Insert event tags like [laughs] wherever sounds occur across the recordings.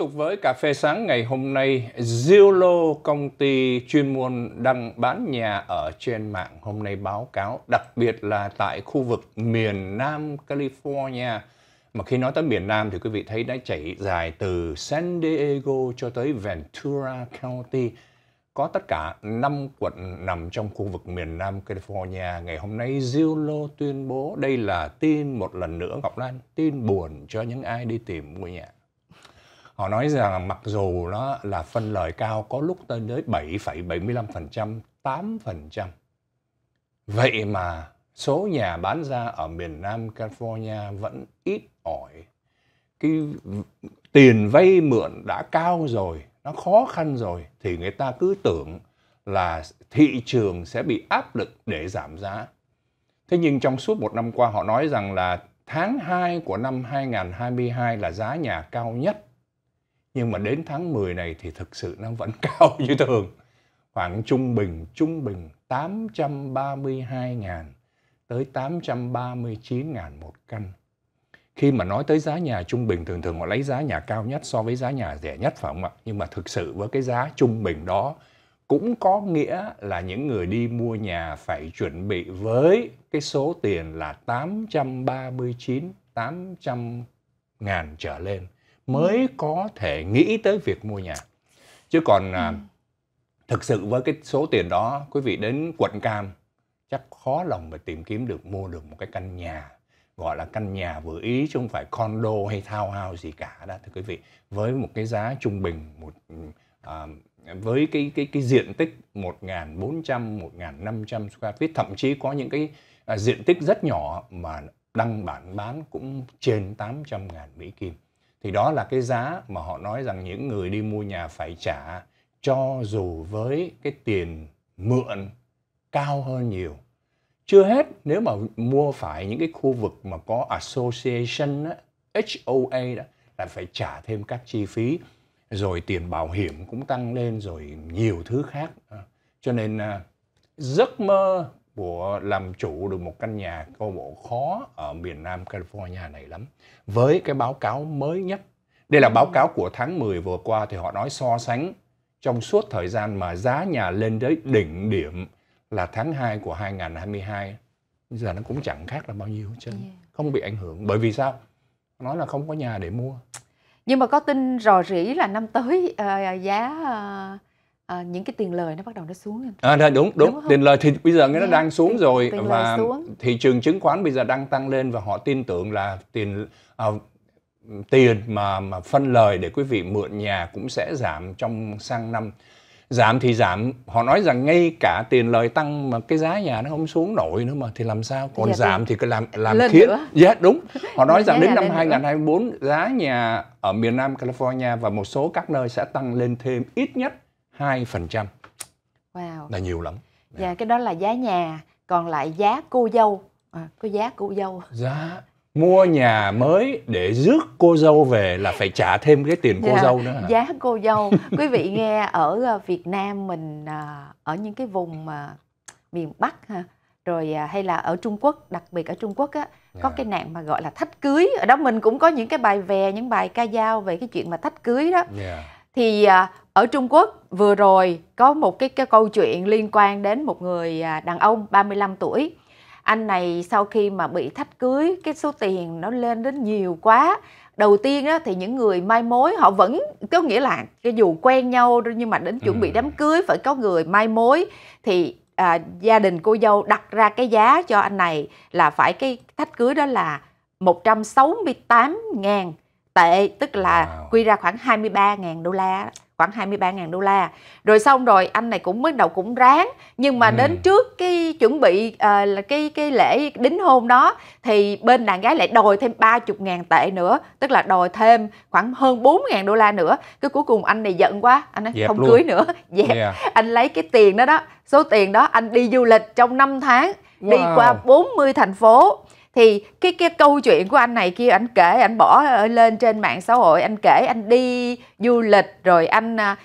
tục với cà phê sáng ngày hôm nay, Zillow công ty chuyên môn đăng bán nhà ở trên mạng hôm nay báo cáo đặc biệt là tại khu vực miền Nam California. Mà khi nói tới miền Nam thì quý vị thấy đã chảy dài từ San Diego cho tới Ventura County. Có tất cả 5 quận nằm trong khu vực miền Nam California. Ngày hôm nay Zillow tuyên bố đây là tin một lần nữa Ngọc Lan, tin buồn cho những ai đi tìm mua nhà. Họ nói rằng mặc dù nó là phân lời cao có lúc tới tới 7,75%, 8%. Vậy mà số nhà bán ra ở miền Nam California vẫn ít ỏi. Cái tiền vay mượn đã cao rồi, nó khó khăn rồi thì người ta cứ tưởng là thị trường sẽ bị áp lực để giảm giá. Thế nhưng trong suốt một năm qua họ nói rằng là tháng 2 của năm 2022 là giá nhà cao nhất nhưng mà đến tháng 10 này thì thực sự nó vẫn [laughs] cao như thường khoảng trung bình trung bình 832 ngàn tới 839 ngàn một căn khi mà nói tới giá nhà trung bình thường thường họ lấy giá nhà cao nhất so với giá nhà rẻ nhất phải không ạ nhưng mà thực sự với cái giá trung bình đó cũng có nghĩa là những người đi mua nhà phải chuẩn bị với cái số tiền là 839 800 ngàn trở lên mới có thể nghĩ tới việc mua nhà chứ còn à, ừ. thực sự với cái số tiền đó quý vị đến quận cam chắc khó lòng mà tìm kiếm được mua được một cái căn nhà gọi là căn nhà vừa ý chứ không phải condo hay thao hao gì cả đó thưa quý vị với một cái giá trung bình một à, với cái cái cái diện tích 1.400 1.500 square feet thậm chí có những cái à, diện tích rất nhỏ mà đăng bản bán cũng trên 800 ngàn Mỹ Kim thì đó là cái giá mà họ nói rằng những người đi mua nhà phải trả cho dù với cái tiền mượn cao hơn nhiều chưa hết nếu mà mua phải những cái khu vực mà có association đó, HOA đó là phải trả thêm các chi phí rồi tiền bảo hiểm cũng tăng lên rồi nhiều thứ khác cho nên à, giấc mơ của làm chủ được một căn nhà câu bộ khó ở miền Nam California này lắm. Với cái báo cáo mới nhất, đây là báo cáo của tháng 10 vừa qua thì họ nói so sánh trong suốt thời gian mà giá nhà lên tới đỉnh điểm là tháng 2 của 2022 giờ nó cũng chẳng khác là bao nhiêu chứ yeah. không bị ảnh hưởng bởi vì sao nói là không có nhà để mua nhưng mà có tin rò rỉ là năm tới uh, giá uh, à, những cái tiền lời nó bắt đầu nó xuống anh. À, đúng đúng, đúng tiền lời thì bây giờ yeah. nó đang xuống tiền, rồi tiền và xuống. thị trường chứng khoán bây giờ đang tăng lên và họ tin tưởng là tiền à, tiền mà mà phân lời để quý vị mượn nhà cũng sẽ giảm trong sang năm giảm thì giảm họ nói rằng ngay cả tiền lời tăng mà cái giá nhà nó không xuống nổi nữa mà thì làm sao còn dạ, giảm thì cứ làm [laughs] làm lên khiến dạ yeah, đúng họ nói rằng đến năm 2024 nữa. giá nhà ở miền Nam California và một số các nơi sẽ tăng lên thêm ít nhất hai 2%. Wow. Là nhiều lắm. Dạ yeah. Dạ. cái đó là giá nhà, còn lại giá cô dâu. À, có giá cô dâu. Giá mua nhà mới để rước cô dâu về là phải trả thêm cái tiền cô dạ, dâu nữa hả? giá cô dâu quý vị nghe ở ờ, Việt Nam mình ờ, ở những cái vùng mà ờ, miền Bắc ha rồi hay là ở Trung Quốc đặc biệt ở Trung Quốc á có yeah. Dạ. cái nạn mà gọi là thách cưới ở đó mình cũng có những cái bài về những bài ca dao về cái chuyện mà thách cưới đó yeah. Dạ. thì ở Trung Quốc vừa rồi có một cái, cái câu chuyện liên quan đến một người à, đàn ông 35 tuổi anh này sau khi mà bị thách cưới cái số tiền nó lên đến nhiều quá đầu tiên á, thì những người mai mối họ vẫn có nghĩa là cái dù quen nhau nhưng mà đến chuẩn bị ừ. đám cưới phải có người mai mối thì à, gia đình cô dâu đặt ra cái giá cho anh này là phải cái thách cưới đó là 168 ngàn tệ tức là wow. quy ra khoảng 23 ngàn đô la khoảng 23.000 đô la rồi xong rồi anh này cũng mới đầu cũng ráng nhưng mà ừ. đến trước cái chuẩn bị à, là cái cái lễ đính hôn đó thì bên đàn gái lại đòi thêm 30.000 tệ nữa tức là đòi thêm khoảng hơn 4.000 đô la nữa cái cuối cùng anh này giận quá anh nói dẹp không luôn. cưới nữa [laughs] dẹp yeah. Dạ. anh lấy cái tiền đó đó số tiền đó anh đi du lịch trong 5 tháng wow. đi qua 40 thành phố thì cái cái câu chuyện của anh này kia anh kể anh bỏ ờ, lên trên mạng xã hội anh kể anh đi du lịch rồi anh à,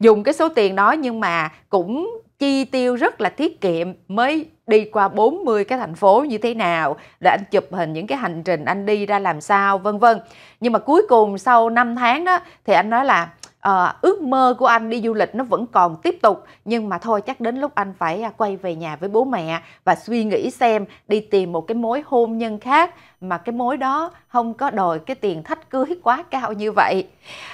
dùng cái số tiền đó nhưng mà cũng chi tiêu rất là tiết kiệm mới đi qua 40 cái thành phố như thế nào để anh chụp hình những cái hành trình anh đi ra làm sao vân vân nhưng mà cuối cùng sau 5 tháng đó thì anh nói là uh, ước mơ của anh đi du lịch nó vẫn còn tiếp tục nhưng mà thôi chắc đến lúc anh phải à, quay về nhà với bố mẹ và suy nghĩ xem đi tìm một cái mối hôn nhân khác mà cái mối đó không có đòi cái tiền thách cưới quá cao như vậy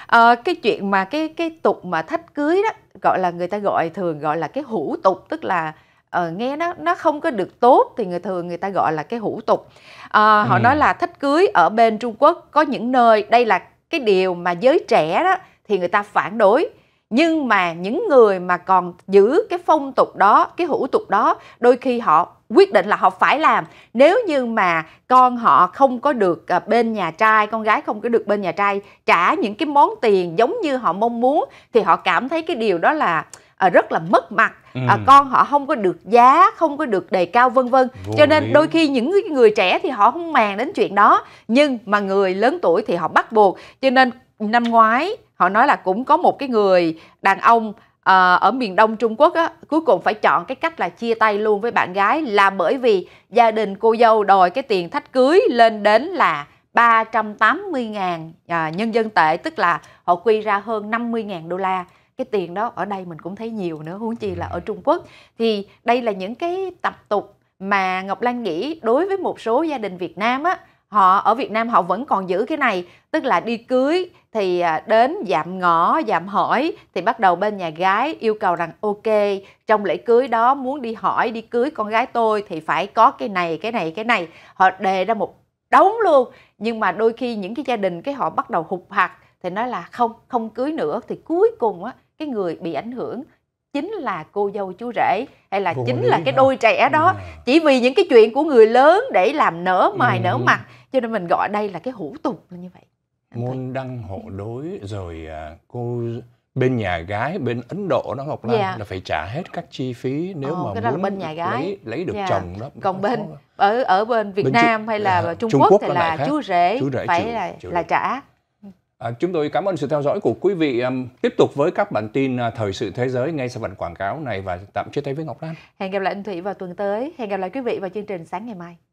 à, cái chuyện mà cái cái tục mà thách cưới đó gọi là người ta gọi thường gọi là cái hủ tục tức là uh, nghe nó nó không có được tốt thì người thường người ta gọi là cái hủ tục uh, ừ. họ nói là thách cưới ở bên Trung Quốc có những nơi đây là cái điều mà giới trẻ đó thì người ta phản đối nhưng mà những người mà còn giữ cái phong tục đó cái hủ tục đó đôi khi họ quyết định là họ phải làm nếu như mà con họ không có được à, bên nhà trai con gái không có được bên nhà trai trả những cái món tiền giống như họ mong muốn thì họ cảm thấy cái điều đó là à, rất là mất mặt ừ. À, con họ không có được giá không có được đề cao vân vân cho nên đôi khi những người trẻ thì họ không màng đến chuyện đó nhưng mà người lớn tuổi thì họ bắt buộc cho nên năm ngoái họ nói là cũng có một cái người đàn ông ờ, ở miền đông Trung Quốc á, cuối cùng phải chọn cái cách là chia tay luôn với bạn gái là bởi vì gia đình cô dâu đòi cái tiền thách cưới lên đến là 380 ngàn à, nhân dân tệ tức là họ quy ra hơn 50 ngàn đô la cái tiền đó ở đây mình cũng thấy nhiều nữa huống chi là ở ừ. Trung Quốc thì đây là những cái tập tục mà Ngọc Lan nghĩ đối với một số gia đình Việt Nam á họ ở Việt Nam họ vẫn còn giữ cái này tức là đi cưới thì à, đến dạm ngõ dạm hỏi thì bắt đầu bên nhà gái yêu cầu rằng ok trong lễ cưới đó muốn đi hỏi đi cưới con gái tôi thì phải có cái này cái này cái này họ đề ra một đống luôn nhưng mà đôi khi những cái gia đình cái họ bắt đầu hụt hạt thì nói là không không cưới nữa thì cuối cùng á cái người bị ảnh hưởng chính là cô dâu chú rể hay là Vô chính là cái đôi trẻ đó à. chỉ vì những cái chuyện của người lớn để làm nở mày ừ. nở mặt cho nên mình gọi đây là cái hủ tục là như vậy môn đăng hộ đối rồi à, cô bên nhà gái bên Ấn Độ đó Ngọc Lan yeah. là phải trả hết các chi phí nếu oh, mà muốn bên nhà gái. lấy lấy được yeah. Dạ. chồng đó. Còn bên ở ở bên Việt bên Nam hay là à, Trung, Trung Quốc, Quốc thì là, chú rể, chú rể phải chú, là chú rể. là trả. À, chúng tôi cảm ơn sự theo dõi của quý vị. Um, tiếp tục với các bản tin uh, thời sự thế giới ngay sau phần quảng cáo này và tạm chia tay với Ngọc Lan. Hẹn gặp lại anh Thủy vào tuần tới. Hẹn gặp lại quý vị vào chương trình sáng ngày mai.